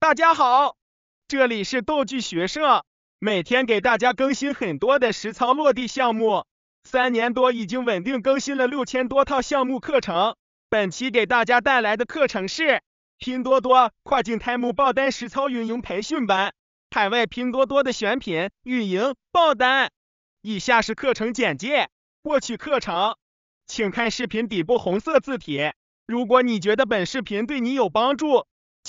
大家好，这里是逗具学社，每天给大家更新很多的实操落地项目，三年多已经稳定更新了六千多套项目课程。本期给大家带来的课程是拼多多跨境 Time 爆单实操运营培训班，海外拼多多的选品、运营、爆单。以下是课程简介，获取课程请看视频底部红色字体。如果你觉得本视频对你有帮助。